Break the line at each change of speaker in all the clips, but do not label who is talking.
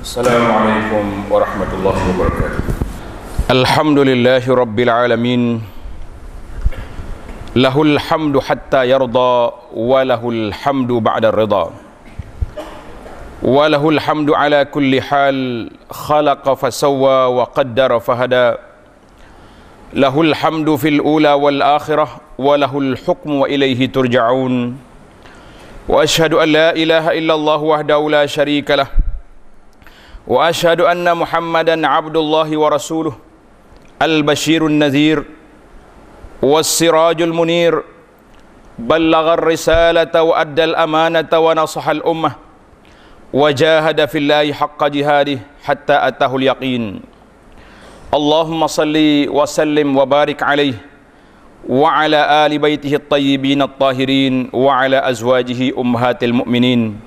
السلام عليكم ورحمة الله وبركاته الحمد لله رب العالمين له الحمد حتى يرضى وله الحمد بعد الرضا وله الحمد على كل حال خلق فسوى وقدر فهدى له الحمد في الأولى والآخرة وله الحكم وإليه ترجعون وأشهد أن لا إله إلا الله وحده لا شريك له واشهد ان محمدا عبد الله ورسوله البشير النذير والسراج المنير بلغ الرساله وادى الامانه ونصح الامه وجاهد في الله حق جهاده حتى اتاه اليقين اللهم صل وسلم وبارك عليه وعلى ال بيته الطيبين الطاهرين وعلى ازواجه امهات المؤمنين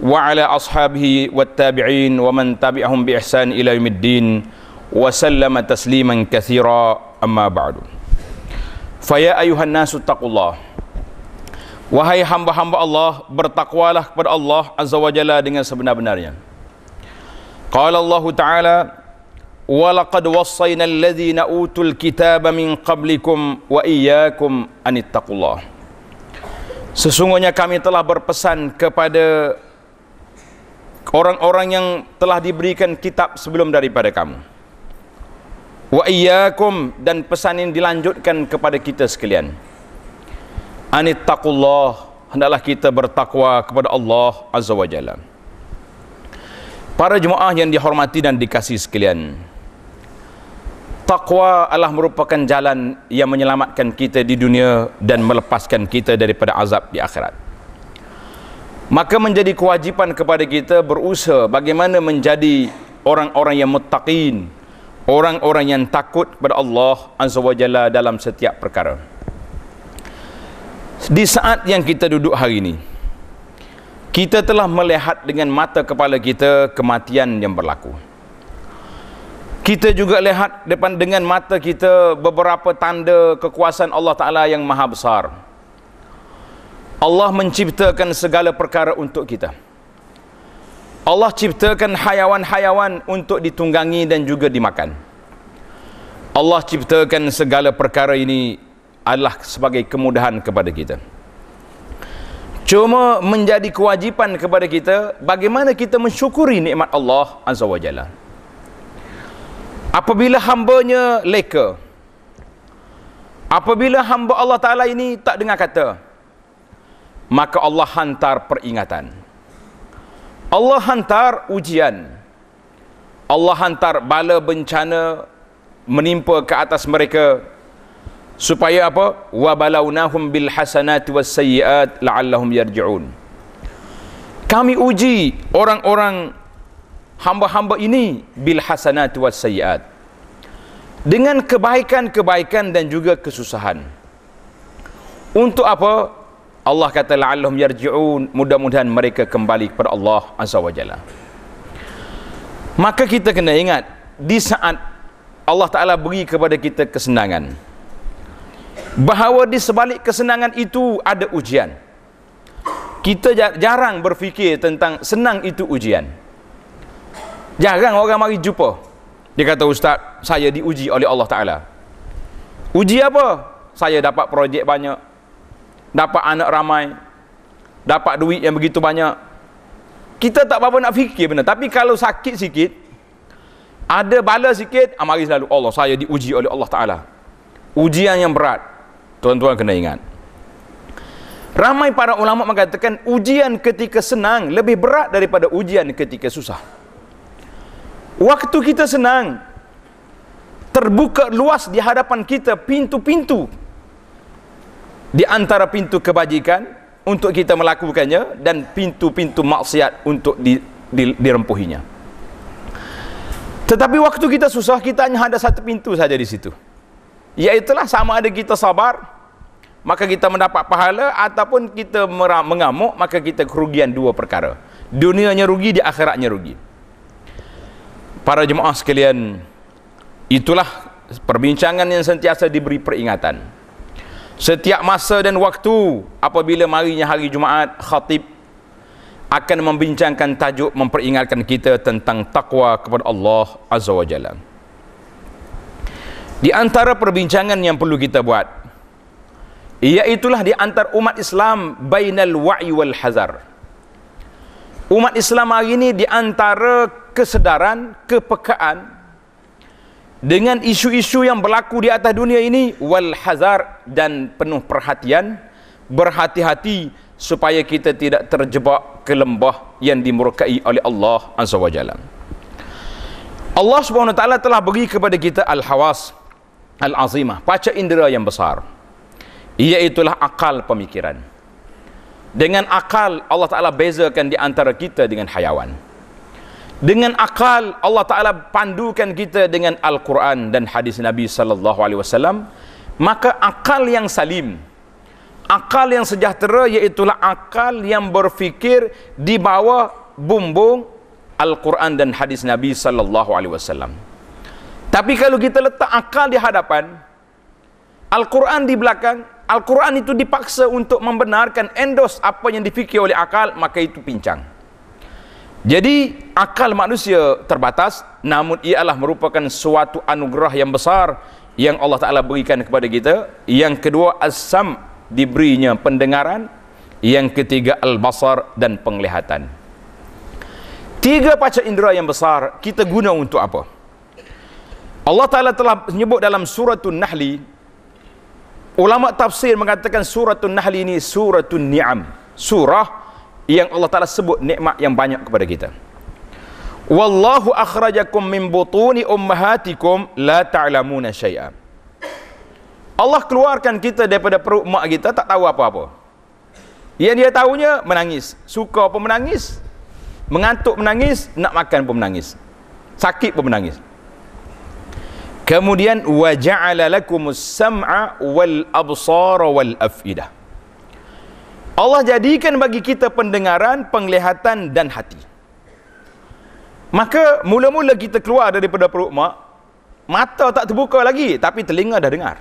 wa ala ashabihi wat tabi'in wa man tabi'ahum bi ihsan ila yaumiddin wa sallama tasliman katsira amma ba'du fa ya ayuhan nasu taqullah wahai hamba-hamba Allah bertakwalah kepada Allah azza wa jalla dengan sebenar-benarnya qala Allah ta'ala wa laqad wassayna alladhina utul kitaba min qablikum wa iyyakum an ittaqullah sesungguhnya kami telah berpesan kepada orang-orang yang telah diberikan kitab sebelum daripada kamu. Wa iyyakum dan pesan ini dilanjutkan kepada kita sekalian. Anittaqullah, hendaklah kita bertakwa kepada Allah Azza wajalla. Para jemaah yang dihormati dan dikasih sekalian. Takwa Allah merupakan jalan yang menyelamatkan kita di dunia dan melepaskan kita daripada azab di akhirat maka menjadi kewajipan kepada kita berusaha bagaimana menjadi orang-orang yang muttaqin orang-orang yang takut kepada Allah azza wajalla dalam setiap perkara di saat yang kita duduk hari ini kita telah melihat dengan mata kepala kita kematian yang berlaku kita juga lihat depan dengan mata kita beberapa tanda kekuasaan Allah Taala yang maha besar. Allah menciptakan segala perkara untuk kita. Allah ciptakan hayawan-hayawan untuk ditunggangi dan juga dimakan. Allah ciptakan segala perkara ini adalah sebagai kemudahan kepada kita. Cuma menjadi kewajipan kepada kita bagaimana kita mensyukuri nikmat Allah Azza wa Jalla. Apabila hambanya leka. Apabila hamba Allah Ta'ala ini tak dengar kata. Kata maka Allah hantar peringatan. Allah hantar ujian. Allah hantar bala bencana menimpa ke atas mereka supaya apa? Wa balawnahum bil hasanati was sayyiat la'allahum yarji'un. Kami uji orang-orang hamba-hamba ini bil hasanati was sayyiat. Dengan kebaikan-kebaikan dan juga kesusahan. Untuk apa? Allah kata la'allahum yarji'un mudah-mudahan mereka kembali kepada Allah azza wajalla maka kita kena ingat di saat Allah taala beri kepada kita kesenangan bahawa di sebalik kesenangan itu ada ujian kita jarang berfikir tentang senang itu ujian jarang orang mari jumpa dia kata ustaz saya diuji oleh Allah taala uji apa saya dapat projek banyak dapat anak ramai dapat duit yang begitu banyak kita tak apa-apa nak fikir benda tapi kalau sakit sikit ada bala sikit amari ah, selalu Allah saya diuji oleh Allah Ta'ala ujian yang berat tuan-tuan kena ingat ramai para ulama mengatakan ujian ketika senang lebih berat daripada ujian ketika susah waktu kita senang terbuka luas di hadapan kita pintu-pintu di antara pintu kebajikan untuk kita melakukannya dan pintu-pintu maksiat untuk di, di, dirempuhinya. Tetapi waktu kita susah, kita hanya ada satu pintu saja di situ. Iaitulah sama ada kita sabar, maka kita mendapat pahala ataupun kita meram, mengamuk, maka kita kerugian dua perkara. Dunianya rugi, di akhiratnya rugi. Para jemaah sekalian, itulah perbincangan yang sentiasa diberi peringatan setiap masa dan waktu apabila marinya hari Jumaat khatib akan membincangkan tajuk memperingatkan kita tentang takwa kepada Allah Azza wa Jalla. Di antara perbincangan yang perlu kita buat ialah di antara umat Islam bainal wa'i wal hazar. Umat Islam hari ini di antara kesedaran, kepekaan dengan isu-isu yang berlaku di atas dunia ini wal hazar dan penuh perhatian berhati-hati supaya kita tidak terjebak ke lembah yang dimurkai oleh Allah azza wajalla Allah Subhanahu taala telah beri kepada kita al hawas al azimah panca indera yang besar Ia itulah akal pemikiran dengan akal Allah taala bezakan di antara kita dengan haiwan dengan akal Allah Taala pandukan kita dengan Al-Quran dan hadis Nabi sallallahu alaihi wasallam maka akal yang salim akal yang sejahtera iaitulah akal yang berfikir di bawah bumbung Al-Quran dan hadis Nabi sallallahu alaihi wasallam tapi kalau kita letak akal di hadapan Al-Quran di belakang Al-Quran itu dipaksa untuk membenarkan endos apa yang difikir oleh akal maka itu pincang jadi akal manusia terbatas namun ia ialah merupakan suatu anugerah yang besar yang Allah Taala berikan kepada kita. Yang kedua asam diberinya pendengaran, yang ketiga al-basar dan penglihatan. Tiga panca indera yang besar kita guna untuk apa? Allah Taala telah menyebut dalam surah An-Nahl. Ulama tafsir mengatakan surah An-Nahl ini suratun ni'am, surah yang Allah Taala sebut nikmat yang banyak kepada kita. Wallahu akhrajakum min butuni ummahatikum la ta'lamuna syai'an. Allah keluarkan kita daripada perut mak kita tak tahu apa-apa. Yang dia tahunya menangis, suka pun menangis, mengantuk menangis, nak makan pun menangis. Sakit pun menangis. Kemudian waja'ala lakumus sam'a wal absara wal af'idah. Allah jadikan bagi kita pendengaran, penglihatan dan hati. Maka mula-mula kita keluar daripada perut mak, mata tak terbuka lagi tapi telinga dah dengar.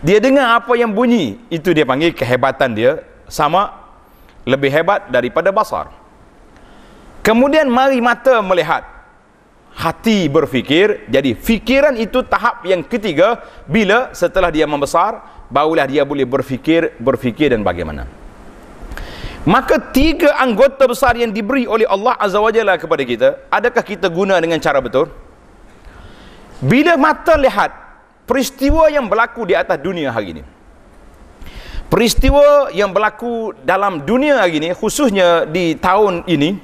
Dia dengar apa yang bunyi, itu dia panggil kehebatan dia sama lebih hebat daripada basar. Kemudian mari mata melihat. Hati berfikir, jadi fikiran itu tahap yang ketiga bila setelah dia membesar, barulah dia boleh berfikir berfikir dan bagaimana maka tiga anggota besar yang diberi oleh Allah Azza wa Jalla kepada kita adakah kita guna dengan cara betul bila mata lihat peristiwa yang berlaku di atas dunia hari ini peristiwa yang berlaku dalam dunia hari ini khususnya di tahun ini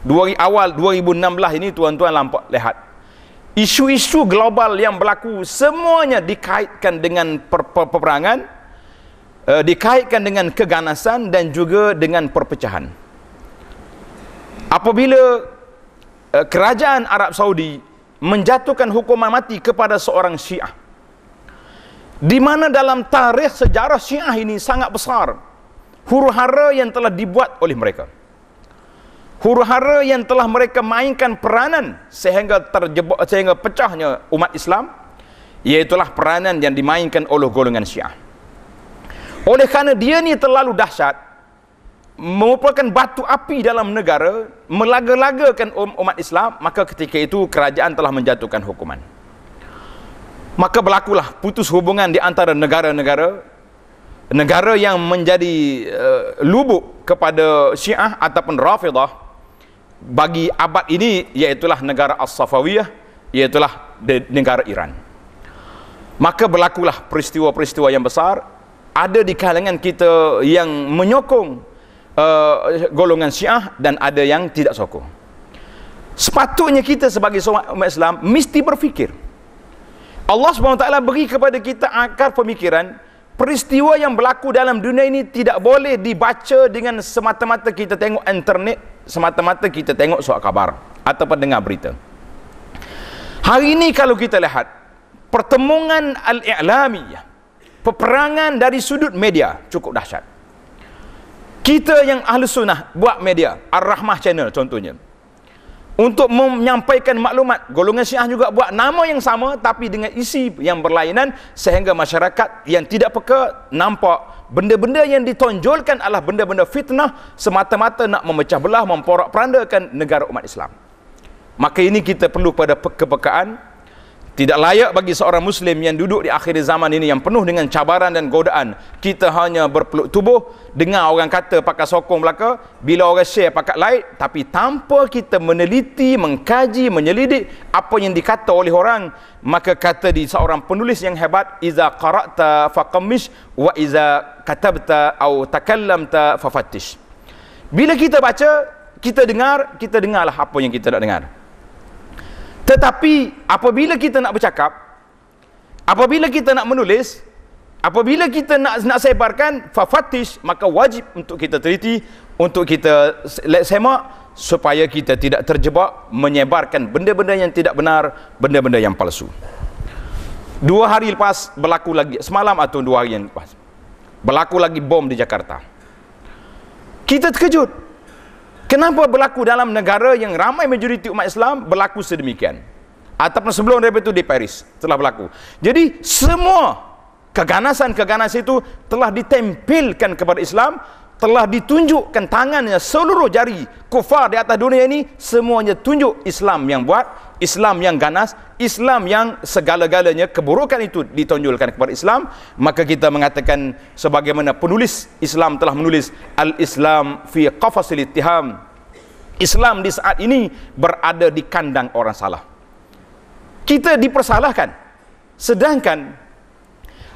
dua, awal 2016 ini tuan-tuan lampau lihat isu-isu global yang berlaku semuanya dikaitkan dengan per- per- peperangan uh, dikaitkan dengan keganasan dan juga dengan perpecahan apabila uh, kerajaan Arab Saudi menjatuhkan hukuman mati kepada seorang Syiah di mana dalam tarikh sejarah Syiah ini sangat besar huru-hara yang telah dibuat oleh mereka huru-hara yang telah mereka mainkan peranan sehingga terjebak sehingga pecahnya umat Islam iaitulah peranan yang dimainkan oleh golongan Syiah. Oleh kerana dia ni terlalu dahsyat merupakan batu api dalam negara melaga-lagakan um, umat Islam maka ketika itu kerajaan telah menjatuhkan hukuman. Maka berlakulah putus hubungan di antara negara-negara negara yang menjadi uh, lubuk kepada Syiah ataupun Rafidah bagi abad ini iaitulah negara As-Safawiyah iaitulah negara Iran maka berlakulah peristiwa-peristiwa yang besar ada di kalangan kita yang menyokong uh, golongan Syiah dan ada yang tidak sokong sepatutnya kita sebagai seorang umat Islam mesti berfikir Allah SWT beri kepada kita akar pemikiran peristiwa yang berlaku dalam dunia ini tidak boleh dibaca dengan semata-mata kita tengok internet semata-mata kita tengok soal kabar atau pendengar berita hari ini kalau kita lihat pertemuan al-i'lami peperangan dari sudut media cukup dahsyat kita yang ahli sunnah buat media ar-rahmah channel contohnya untuk menyampaikan maklumat golongan syiah juga buat nama yang sama tapi dengan isi yang berlainan sehingga masyarakat yang tidak peka nampak benda-benda yang ditonjolkan adalah benda-benda fitnah semata-mata nak memecah belah memporak-perandakan negara umat Islam maka ini kita perlu pada kepekaan tidak layak bagi seorang Muslim yang duduk di akhir zaman ini yang penuh dengan cabaran dan godaan. Kita hanya berpeluk tubuh, dengar orang kata pakai sokong belaka, bila orang share pakai like, tapi tanpa kita meneliti, mengkaji, menyelidik apa yang dikata oleh orang, maka kata di seorang penulis yang hebat, Iza qara'ta faqamish wa iza katabta au takallamta fafattish. Bila kita baca, kita dengar, kita dengarlah apa yang kita nak dengar. Tetapi apabila kita nak bercakap, apabila kita nak menulis, apabila kita nak nak sebarkan fafatish maka wajib untuk kita teliti, untuk kita let semak supaya kita tidak terjebak menyebarkan benda-benda yang tidak benar, benda-benda yang palsu. Dua hari lepas berlaku lagi semalam atau dua hari yang lepas berlaku lagi bom di Jakarta. Kita terkejut. Kenapa berlaku dalam negara yang ramai majoriti umat Islam berlaku sedemikian? Ataupun sebelum daripada itu di Paris telah berlaku. Jadi semua keganasan-keganasan itu telah ditempelkan kepada Islam, telah ditunjukkan tangannya seluruh jari kufar di atas dunia ini semuanya tunjuk Islam yang buat Islam yang ganas, Islam yang segala-galanya keburukan itu ditonjolkan kepada Islam, maka kita mengatakan sebagaimana penulis Islam telah menulis al-Islam fi qafasil ittiham. Islam di saat ini berada di kandang orang salah. Kita dipersalahkan. Sedangkan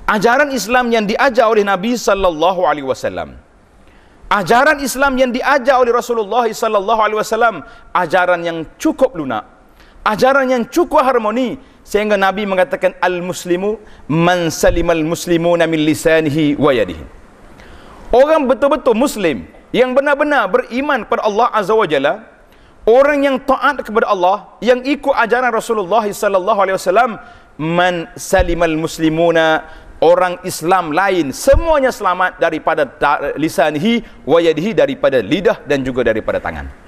ajaran Islam yang diajar oleh Nabi sallallahu alaihi wasallam ajaran Islam yang diajar oleh Rasulullah sallallahu alaihi wasallam ajaran yang cukup lunak ajaran yang cukup harmoni sehingga Nabi mengatakan al-muslimu man salimal muslimuna min lisanihi wa yadihi. Orang betul-betul muslim yang benar-benar beriman kepada Allah Azza wa Jalla, orang yang taat kepada Allah, yang ikut ajaran Rasulullah sallallahu alaihi wasallam, man salimal muslimuna orang Islam lain semuanya selamat daripada lisanhi wa yadihi daripada lidah dan juga daripada tangan.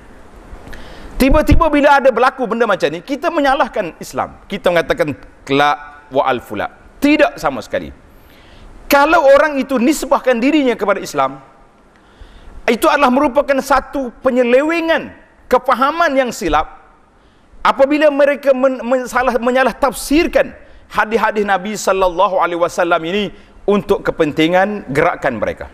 Tiba-tiba bila ada berlaku benda macam ni, kita menyalahkan Islam. Kita mengatakan kelak wa al fula. Tidak sama sekali. Kalau orang itu nisbahkan dirinya kepada Islam, itu adalah merupakan satu penyelewengan kefahaman yang silap apabila mereka men, men, salah, menyalah tafsirkan hadis-hadis Nabi sallallahu alaihi wasallam ini untuk kepentingan gerakan mereka.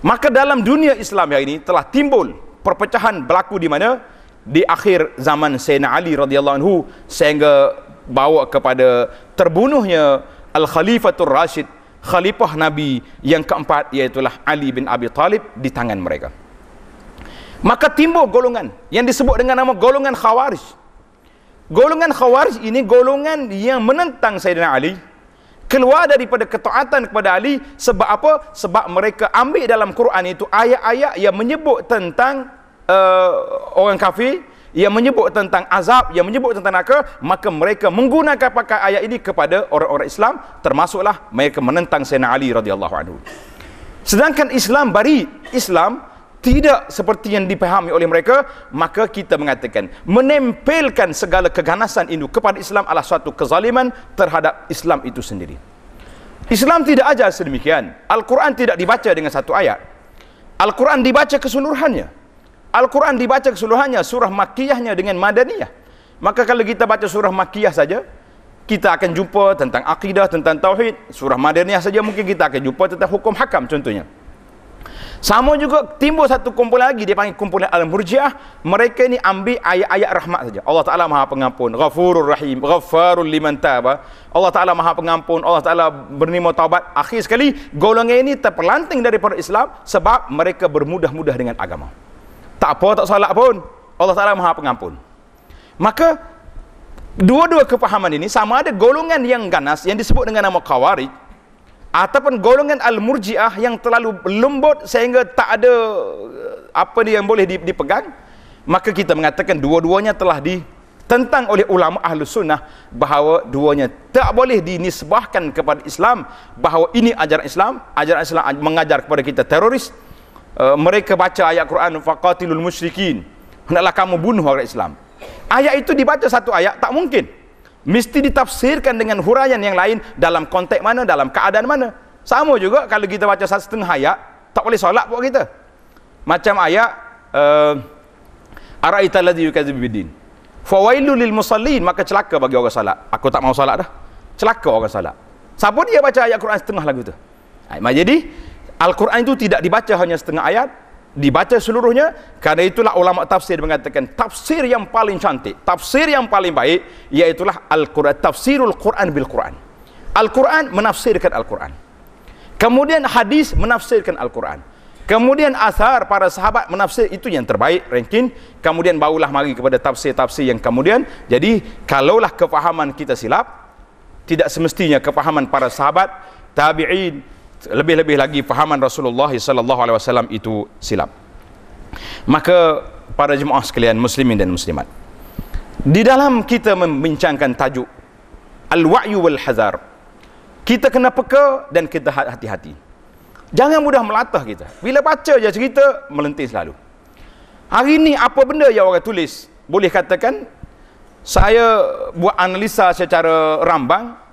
Maka dalam dunia Islam hari ini telah timbul perpecahan berlaku di mana di akhir zaman Sayyidina Ali radhiyallahu anhu sehingga bawa kepada terbunuhnya Al-Khalifatul Rashid Khalifah Nabi yang keempat iaitu Ali bin Abi Talib di tangan mereka maka timbul golongan yang disebut dengan nama golongan Khawarij golongan Khawarij ini golongan yang menentang Sayyidina Ali keluar daripada ketaatan kepada Ali sebab apa? sebab mereka ambil dalam Quran itu ayat-ayat yang menyebut tentang uh, orang kafir yang menyebut tentang azab, yang menyebut tentang naka, maka mereka menggunakan pakai ayat ini kepada orang-orang Islam, termasuklah mereka menentang Sayyidina Ali radhiyallahu anhu. Sedangkan Islam bari, Islam tidak seperti yang dipahami oleh mereka, maka kita mengatakan, menempelkan segala keganasan itu kepada Islam adalah suatu kezaliman terhadap Islam itu sendiri. Islam tidak ajar sedemikian. Al-Quran tidak dibaca dengan satu ayat. Al-Quran dibaca keseluruhannya. Al-Quran dibaca keseluruhannya surah makiyahnya dengan madaniyah maka kalau kita baca surah makiyah saja kita akan jumpa tentang akidah tentang tauhid surah madaniyah saja mungkin kita akan jumpa tentang hukum hakam contohnya sama juga timbul satu kumpulan lagi dia panggil kumpulan al-murjiah mereka ni ambil ayat-ayat rahmat saja Allah taala maha pengampun ghafurur rahim ghafarul liman taba Allah taala maha pengampun Allah taala bernima taubat akhir sekali golongan ini terpelanting daripada Islam sebab mereka bermudah-mudah dengan agama tak apa tak salat pun Allah Ta'ala maha pengampun maka dua-dua kefahaman ini sama ada golongan yang ganas yang disebut dengan nama Khawarij ataupun golongan Al-Murji'ah yang terlalu lembut sehingga tak ada eh, apa dia yang boleh dipegang maka kita mengatakan dua-duanya telah ditentang oleh ulama ahlu sunnah bahawa duanya tak boleh dinisbahkan kepada Islam bahawa ini ajaran Islam ajaran Islam mengajar kepada kita teroris Eh, mereka baca ayat Quran faqatilul musyrikin hendaklah kamu bunuh orang Islam ayat itu dibaca satu ayat tak mungkin mesti ditafsirkan dengan huraian yang lain dalam konteks mana dalam keadaan mana sama juga kalau kita baca satu setengah ayat tak boleh solat buat kita macam ayat eh, araita allazi yukadzibu biddin fawailul lil musallin maka celaka bagi orang solat aku tak mau solat dah celaka orang solat siapa dia baca ayat Quran setengah lagu tu jadi Al-Quran itu tidak dibaca hanya setengah ayat dibaca seluruhnya Karena itulah ulama tafsir mengatakan tafsir yang paling cantik tafsir yang paling baik yaitulah Al-Quran tafsirul Quran bil Quran Al-Quran menafsirkan Al-Quran kemudian hadis menafsirkan Al-Quran kemudian asar para sahabat menafsir itu yang terbaik ranking kemudian barulah mari kepada tafsir-tafsir yang kemudian jadi kalaulah kefahaman kita silap tidak semestinya kefahaman para sahabat tabi'in lebih-lebih lagi fahaman Rasulullah sallallahu alaihi wasallam itu silap. Maka para jemaah sekalian muslimin dan muslimat. Di dalam kita membincangkan tajuk al-wa'yu wal hazar. Kita kena peka dan kita hati-hati. Jangan mudah melatah kita. Bila baca je cerita melentis selalu. Hari ini apa benda yang orang tulis boleh katakan saya buat analisa secara rambang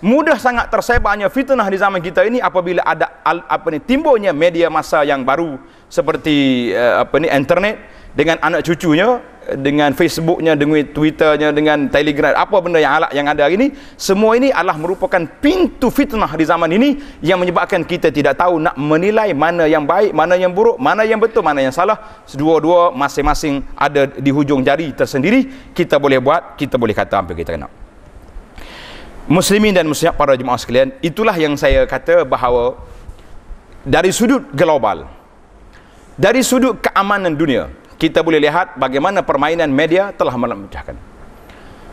mudah sangat tersebarnya fitnah di zaman kita ini apabila ada apa ni timbulnya media masa yang baru seperti eh, apa ni internet dengan anak cucunya dengan Facebooknya dengan Twitternya dengan Telegram apa benda yang alat yang ada hari ini semua ini adalah merupakan pintu fitnah di zaman ini yang menyebabkan kita tidak tahu nak menilai mana yang baik mana yang buruk mana yang betul mana yang salah dua-dua masing-masing ada di hujung jari tersendiri kita boleh buat kita boleh kata apa kita nak muslimin dan muslimat para jemaah sekalian itulah yang saya kata bahawa dari sudut global dari sudut keamanan dunia kita boleh lihat bagaimana permainan media telah memecahkan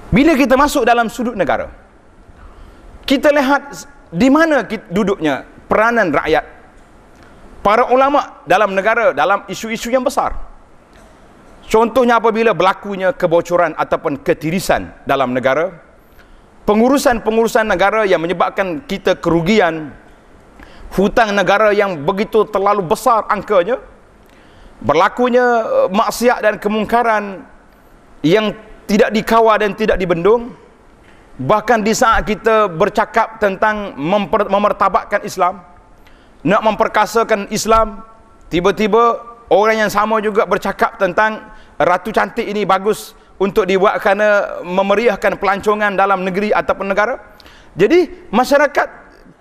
bila kita masuk dalam sudut negara kita lihat di mana kita duduknya peranan rakyat para ulama dalam negara dalam isu-isu yang besar contohnya apabila berlakunya kebocoran ataupun ketirisan dalam negara pengurusan-pengurusan negara yang menyebabkan kita kerugian hutang negara yang begitu terlalu besar angkanya berlakunya eh, maksiat dan kemungkaran yang tidak dikawal dan tidak dibendung bahkan di saat kita bercakap tentang memper, Islam nak memperkasakan Islam tiba-tiba orang yang sama juga bercakap tentang ratu cantik ini bagus untuk dibuat kerana memeriahkan pelancongan dalam negeri atau negara. Jadi masyarakat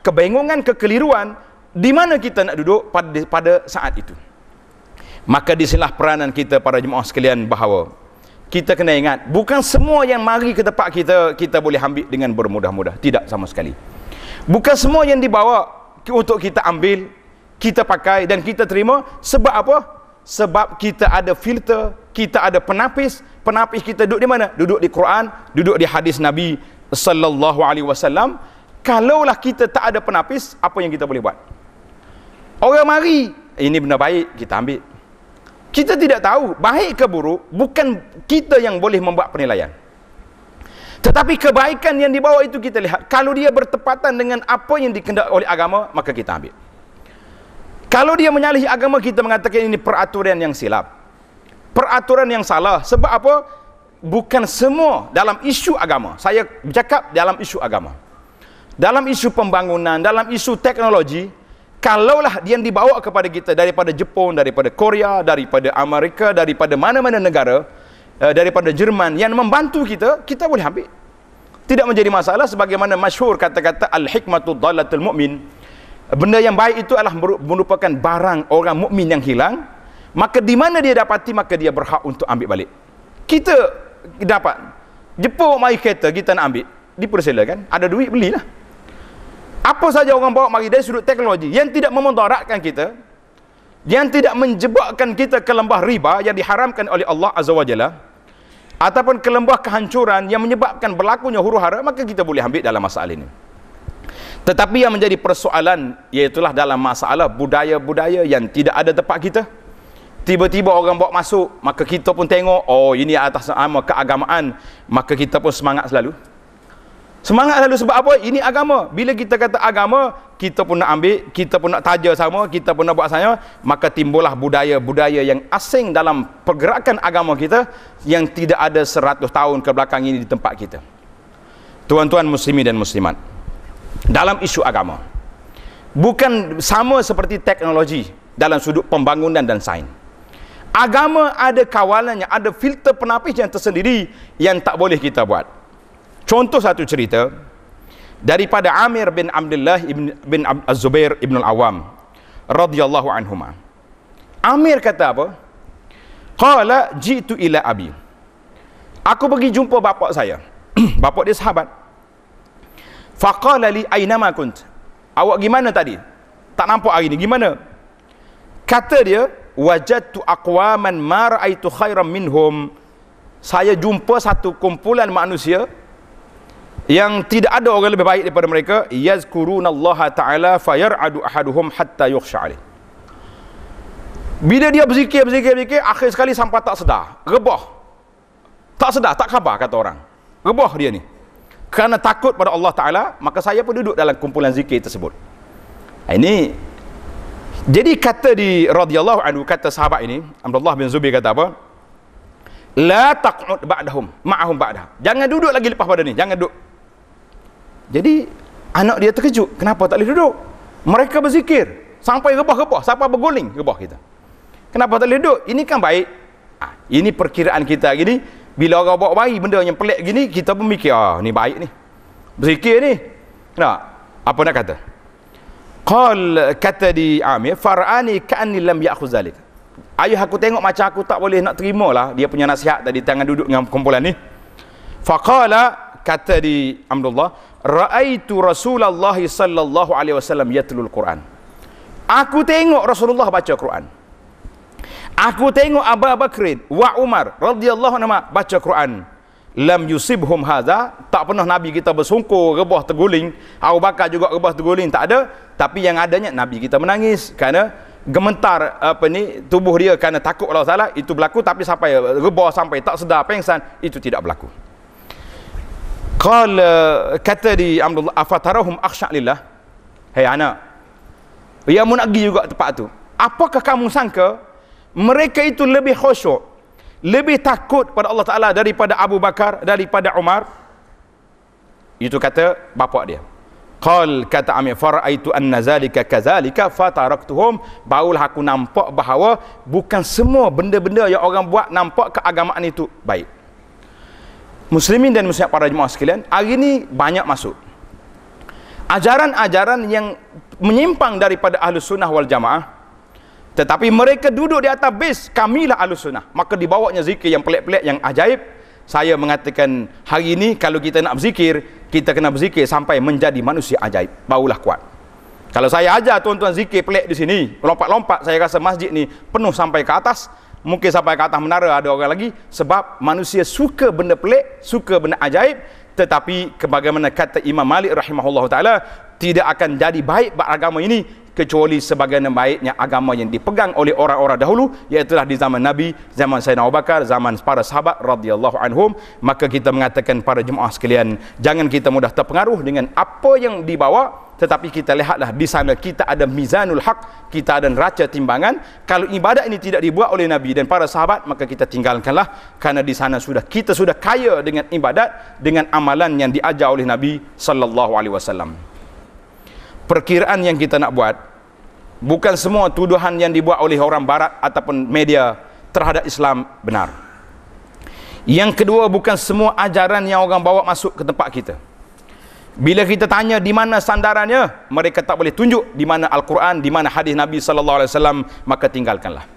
kebingungan, kekeliruan di mana kita nak duduk pada, pada saat itu. Maka disinilah peranan kita para jemaah sekalian bahawa kita kena ingat bukan semua yang mari ke tempat kita kita boleh ambil dengan bermudah-mudah tidak sama sekali bukan semua yang dibawa untuk kita ambil kita pakai dan kita terima sebab apa sebab kita ada filter kita ada penapis penapis kita duduk di mana? Duduk di Quran, duduk di hadis Nabi sallallahu alaihi wasallam. Kalaulah kita tak ada penapis, apa yang kita boleh buat? Orang mari, eh, ini benda baik, kita ambil. Kita tidak tahu baik ke buruk bukan kita yang boleh membuat penilaian. Tetapi kebaikan yang dibawa itu kita lihat. Kalau dia bertepatan dengan apa yang dikendak oleh agama, maka kita ambil. Kalau dia menyalahi agama, kita mengatakan ini peraturan yang silap peraturan yang salah sebab apa bukan semua dalam isu agama saya bercakap dalam isu agama dalam isu pembangunan dalam isu teknologi kalaulah dia dibawa kepada kita daripada Jepun daripada Korea daripada Amerika daripada mana-mana negara eh, daripada Jerman yang membantu kita kita boleh ambil tidak menjadi masalah sebagaimana masyhur kata-kata al-hikmatu dalatul mukmin. benda yang baik itu adalah merupakan barang orang mukmin yang hilang maka di mana dia dapati maka dia berhak untuk ambil balik kita dapat jepur mari kereta kita nak ambil kan? ada duit belilah apa saja orang bawa mari dari sudut teknologi yang tidak memudaratkan kita yang tidak menjebakkan kita ke lembah riba yang diharamkan oleh Allah Azza wa Jalla ataupun ke lembah kehancuran yang menyebabkan berlakunya huru hara maka kita boleh ambil dalam masalah ini tetapi yang menjadi persoalan iaitulah dalam masalah budaya-budaya yang tidak ada tempat kita Tiba-tiba orang bawa masuk, maka kita pun tengok, oh ini atas nama keagamaan, maka kita pun semangat selalu. Semangat selalu sebab apa? Ini agama. Bila kita kata agama, kita pun nak ambil, kita pun nak taja sama, kita pun nak buat sama, maka timbullah budaya-budaya yang asing dalam pergerakan agama kita yang tidak ada 100 tahun ke belakang ini di tempat kita. Tuan-tuan muslimi dan muslimat, dalam isu agama, bukan sama seperti teknologi dalam sudut pembangunan dan sains agama ada kawalannya ada filter penapis yang tersendiri yang tak boleh kita buat contoh satu cerita daripada Amir bin Abdullah bin, bin Az-Zubair ibn al-Awam radhiyallahu anhuma Amir kata apa qala jitu ila abi aku pergi jumpa bapak saya bapak dia sahabat faqala li aina ma kunt awak gimana tadi tak nampak hari ni gimana kata dia wajadtu aqwaman ma raaitu khairan minhum saya jumpa satu kumpulan manusia yang tidak ada orang lebih baik daripada mereka yazkuruna Allah taala fayaradu ahaduhum hatta yukhsha bila dia berzikir berzikir berzikir akhir sekali sampai tak sedar rebah tak sedar tak khabar kata orang rebah dia ni kerana takut pada Allah taala maka saya pun duduk dalam kumpulan zikir tersebut ini jadi kata di radhiyallahu anhu kata sahabat ini, Abdullah bin Zubair kata apa? La taq'ud ba'dahum, ma'ahum ba'dah. Jangan duduk lagi lepas pada ni, jangan duduk. Jadi anak dia terkejut, kenapa tak boleh duduk? Mereka berzikir sampai rebah-rebah, sampai berguling rebah kita. Kenapa tak boleh duduk? Ini kan baik. Ha, ini perkiraan kita gini, bila orang bawa bayi benda yang pelik gini, kita pun mikir, ah ni baik ni. Berzikir ni. Kenapa? Apa nak kata? Qal kata di Amir Far'ani ka'ani lam ya'khu zalik. Ayuh aku tengok macam aku tak boleh nak terima lah Dia punya nasihat tadi tangan duduk dengan kumpulan ni Faqala kata di Amrullah Ra'aitu Rasulullah sallallahu alaihi wasallam yatlul Quran Aku tengok Rasulullah baca Quran Aku tengok Abu Bakrin wa Umar radhiyallahu anhu baca Quran. Lam yusibhum hadza, tak pernah Nabi kita bersungkur, rebah terguling, Abu Bakar juga rebah terguling, tak ada tapi yang adanya nabi kita menangis kerana gemetar apa ni tubuh dia kerana takut Allah Taala itu berlaku tapi sampai rebah sampai tak sedar pengsan itu tidak berlaku qala kata di Abdullah afatarahum akhsha lillah hey anak dia ya, mau nak pergi juga tempat tu apakah kamu sangka mereka itu lebih khusyuk lebih takut pada Allah Taala daripada Abu Bakar daripada Umar itu kata bapak dia Qal kata Amir Faraitu anna zalika kazalika fataraktuhum Barulah aku nampak bahawa Bukan semua benda-benda yang orang buat nampak keagamaan itu baik Muslimin dan muslimat para jemaah sekalian Hari ini banyak masuk Ajaran-ajaran yang menyimpang daripada ahlus sunnah wal jamaah Tetapi mereka duduk di atas base Kamilah ahlus sunnah Maka dibawanya zikir yang pelik-pelik yang ajaib saya mengatakan hari ini kalau kita nak berzikir kita kena berzikir sampai menjadi manusia ajaib barulah kuat kalau saya ajar tuan-tuan zikir pelik di sini lompat-lompat saya rasa masjid ni penuh sampai ke atas mungkin sampai ke atas menara ada orang lagi sebab manusia suka benda pelik suka benda ajaib tetapi kebagaimana kata Imam Malik rahimahullah ta'ala tidak akan jadi baik beragama ini kecuali sebagian baiknya agama yang dipegang oleh orang-orang dahulu iaitu di zaman Nabi, zaman Sayyidina Abu Bakar, zaman para sahabat radhiyallahu anhum, maka kita mengatakan pada jemaah sekalian, jangan kita mudah terpengaruh dengan apa yang dibawa tetapi kita lihatlah di sana kita ada mizanul haq, kita ada neraca timbangan. Kalau ibadat ini tidak dibuat oleh Nabi dan para sahabat, maka kita tinggalkanlah. Karena di sana sudah kita sudah kaya dengan ibadat, dengan amalan yang diajar oleh Nabi Sallallahu Alaihi Wasallam perkiraan yang kita nak buat bukan semua tuduhan yang dibuat oleh orang barat ataupun media terhadap Islam benar yang kedua bukan semua ajaran yang orang bawa masuk ke tempat kita bila kita tanya di mana sandarannya mereka tak boleh tunjuk di mana Al-Quran di mana hadis Nabi SAW maka tinggalkanlah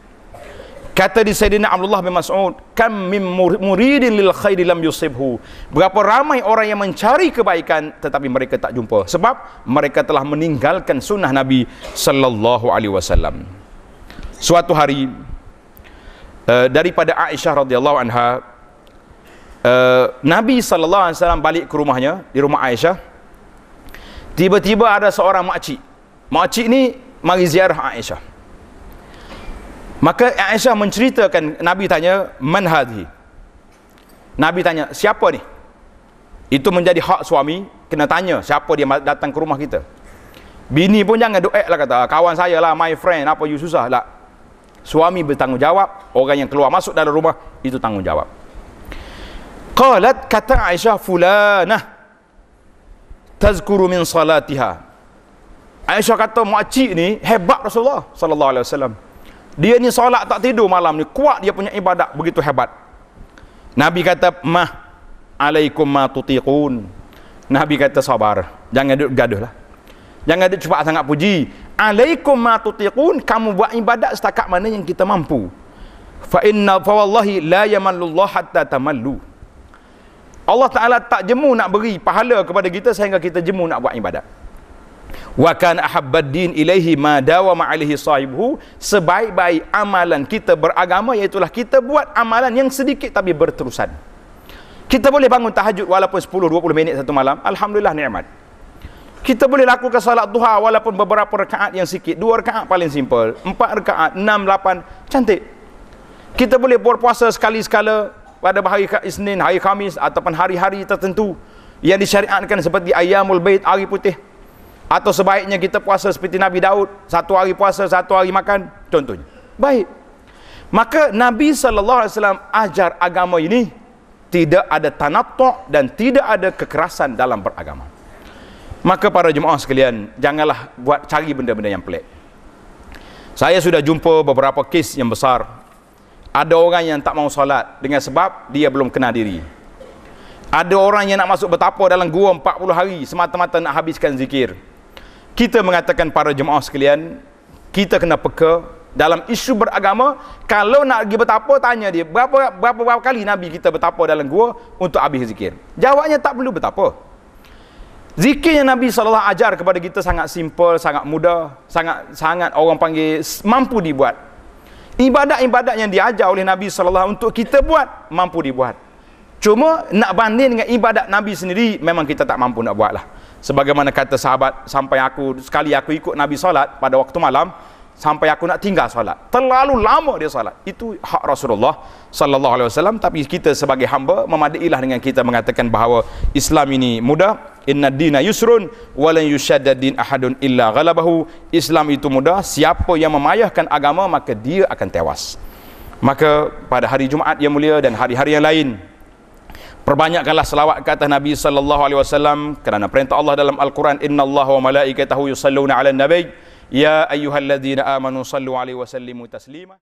Kata di Sayyidina Abdullah bin Mas'ud, "Kam min muridin lil khairi lam yusibhu." Berapa ramai orang yang mencari kebaikan tetapi mereka tak jumpa sebab mereka telah meninggalkan sunnah Nabi sallallahu alaihi wasallam. Suatu hari uh, daripada Aisyah radhiyallahu anha uh, Nabi sallallahu alaihi wasallam balik ke rumahnya di rumah Aisyah tiba-tiba ada seorang makcik makcik ni mari ziarah Aisyah Maka Aisyah menceritakan Nabi tanya man hadhi. Nabi tanya siapa ni? Itu menjadi hak suami kena tanya siapa dia datang ke rumah kita. Bini pun jangan doek lah kata ah, kawan saya lah my friend apa you susah lah. Suami bertanggungjawab orang yang keluar masuk dalam rumah itu tanggungjawab. Qalat kata Aisyah fulana tazkuru min salatiha. Aisyah kata makcik ni hebat Rasulullah sallallahu alaihi wasallam. Dia ni solat tak tidur malam ni. Kuat dia punya ibadat begitu hebat. Nabi kata, "Mah alaikum ma tutiqun." Nabi kata sabar. Jangan duduk gaduh lah. Jangan duduk cepat sangat puji. Alaikum ma tutiqun. Kamu buat ibadat setakat mana yang kita mampu. Fa inna fa wallahi la yamallullah hatta tamallu. Allah Taala tak jemu nak beri pahala kepada kita sehingga kita jemu nak buat ibadat wa kan din ilaihi ma dawa ma alihi sahibhu sebaik-baik amalan kita beragama iaitu kita buat amalan yang sedikit tapi berterusan kita boleh bangun tahajud walaupun 10 20 minit satu malam alhamdulillah nikmat kita boleh lakukan salat duha walaupun beberapa rakaat yang sikit dua rakaat paling simple empat rakaat enam lapan cantik kita boleh berpuasa sekali sekala pada hari Isnin hari Khamis ataupun hari-hari tertentu yang disyariatkan seperti ayamul bait hari putih atau sebaiknya kita puasa seperti Nabi Daud, satu hari puasa, satu hari makan, contohnya. Baik. Maka Nabi sallallahu alaihi wasallam ajar agama ini tidak ada tanatok dan tidak ada kekerasan dalam beragama. Maka para jemaah sekalian, janganlah buat cari benda-benda yang pelik. Saya sudah jumpa beberapa kes yang besar. Ada orang yang tak mau salat dengan sebab dia belum kenal diri. Ada orang yang nak masuk betapa dalam gua 40 hari semata-mata nak habiskan zikir kita mengatakan para jemaah sekalian kita kena peka dalam isu beragama kalau nak pergi bertapa tanya dia berapa, berapa berapa kali nabi kita bertapa dalam gua untuk habis zikir jawabnya tak perlu bertapa zikir yang nabi sallallahu ajar kepada kita sangat simple sangat mudah sangat sangat orang panggil mampu dibuat ibadat-ibadat yang diajar oleh nabi sallallahu untuk kita buat mampu dibuat cuma nak banding dengan ibadat nabi sendiri memang kita tak mampu nak buat lah sebagaimana kata sahabat sampai aku sekali aku ikut Nabi solat pada waktu malam sampai aku nak tinggal solat terlalu lama dia solat itu hak Rasulullah sallallahu alaihi wasallam tapi kita sebagai hamba memadailah dengan kita mengatakan bahawa Islam ini mudah inna dina yusrun wa lan din ahadun illa ghalabahu Islam itu mudah siapa yang memayahkan agama maka dia akan tewas maka pada hari Jumaat yang mulia dan hari-hari yang lain Perbanyakkanlah selawat ke atas Nabi sallallahu alaihi wasallam kerana perintah Allah dalam Al-Quran innallaha wa malaikatahu yusalluna 'alan nabiy ya ayyuhalladzina amanu sallu alaihi wasallimu taslima